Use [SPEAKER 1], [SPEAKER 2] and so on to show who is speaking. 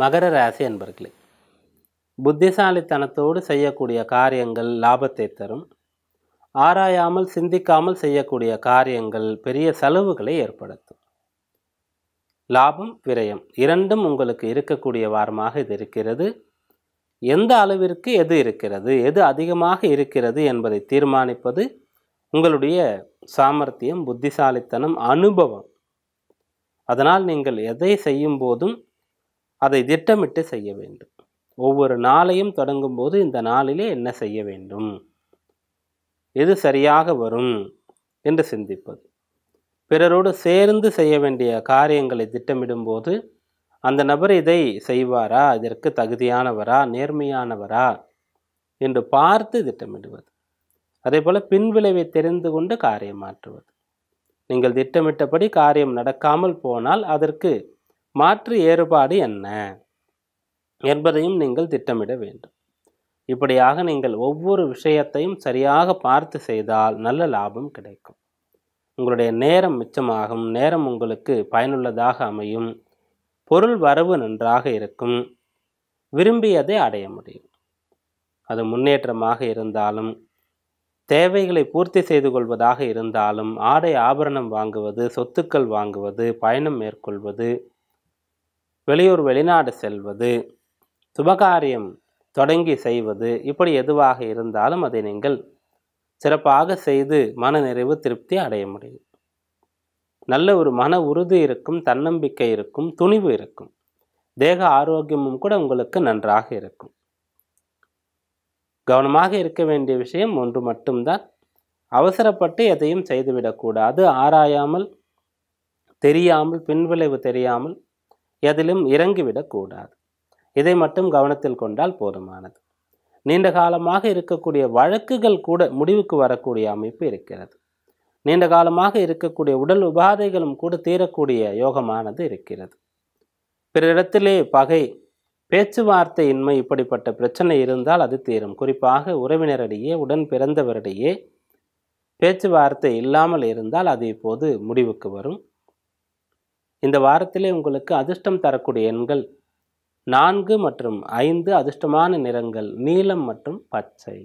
[SPEAKER 1] மகர ராசி அன்பர்களே புத்திசாலித்தனத்தோடு செய்யக்கூடிய காரியங்கள் லாபத்தை தரும் ஆராயாமல் சிந்திக்காமல் செய்யக்கூடிய காரியங்கள் பெரிய செலவுகளை ஏற்படுத்தும் லாபம் விரயம் இரண்டும் உங்களுக்கு இருக்கக்கூடிய வாரமாக இது இருக்கிறது எந்த அளவிற்கு எது இருக்கிறது எது அதிகமாக இருக்கிறது என்பதை தீர்மானிப்பது உங்களுடைய சாமர்த்தியம் புத்திசாலித்தனம் அனுபவம் அதனால் நீங்கள் எதை செய்யும் போதும் அதை திட்டமிட்டு செய்ய வேண்டும் ஒவ்வொரு நாளையும் தொடங்கும் போது இந்த நாளிலே என்ன செய்ய வேண்டும் எது சரியாக வரும் என்று சிந்திப்பது பிறரோடு சேர்ந்து செய்ய வேண்டிய காரியங்களை திட்டமிடும்போது அந்த நபர் இதை செய்வாரா இதற்கு தகுதியானவரா நேர்மையானவரா என்று பார்த்து திட்டமிடுவது அதே போல் பின்விளைவை தெரிந்து கொண்டு காரியம் மாற்றுவது நீங்கள் திட்டமிட்டபடி காரியம் நடக்காமல் போனால் அதற்கு மாற்று ஏறுபாடு என்ன என்பதையும் நீங்கள் திட்டமிட வேண்டும் இப்படியாக நீங்கள் ஒவ்வொரு விஷயத்தையும் சரியாக பார்த்து செய்தால் நல்ல லாபம் கிடைக்கும் உங்களுடைய நேரம் மிச்சமாகும் நேரம் உங்களுக்கு பயனுள்ளதாக அமையும் பொருள் வரவு நன்றாக இருக்கும் விரும்பியதை அடைய முடியும் அது முன்னேற்றமாக இருந்தாலும் தேவைகளை பூர்த்தி செய்து கொள்வதாக இருந்தாலும் ஆடை ஆபரணம் வாங்குவது சொத்துக்கள் வாங்குவது பயணம் மேற்கொள்வது வெளியூர் வெளிநாடு செல்வது சுபகாரியம் தொடங்கி செய்வது இப்படி எதுவாக இருந்தாலும் அதை நீங்கள் சிறப்பாக செய்து மன நிறைவு திருப்தி அடைய முடியும் நல்ல ஒரு மன உறுதி இருக்கும் தன்னம்பிக்கை இருக்கும் துணிவு இருக்கும் தேக ஆரோக்கியமும் கூட உங்களுக்கு நன்றாக இருக்கும் கவனமாக இருக்க வேண்டிய விஷயம் ஒன்று மட்டும்தான் அவசரப்பட்டு எதையும் செய்துவிடக்கூடாது ஆராயாமல் தெரியாமல் பின்விளைவு தெரியாமல் எதிலும் இறங்கிவிடக்கூடாது இதை மட்டும் கவனத்தில் கொண்டால் போதுமானது நீண்ட காலமாக இருக்கக்கூடிய வழக்குகள் கூட முடிவுக்கு வரக்கூடிய அமைப்பு இருக்கிறது நீண்ட காலமாக இருக்கக்கூடிய உடல் உபாதைகளும் கூட தீரக்கூடிய யோகமானது இருக்கிறது பிறரிடத்திலே பகை பேச்சுவார்த்தையின்மை இப்படிப்பட்ட பிரச்சனை இருந்தால் அது தீரும் குறிப்பாக உறவினரிடையே உடன் பிறந்தவரிடையே பேச்சுவார்த்தை இல்லாமல் இருந்தால் அது இப்போது முடிவுக்கு வரும் இந்த வாரத்திலே உங்களுக்கு அதிர்ஷ்டம் தரக்கூடிய எண்கள் நான்கு மற்றும் ஐந்து அதிர்ஷ்டமான நிறங்கள் நீலம் மற்றும் பச்சை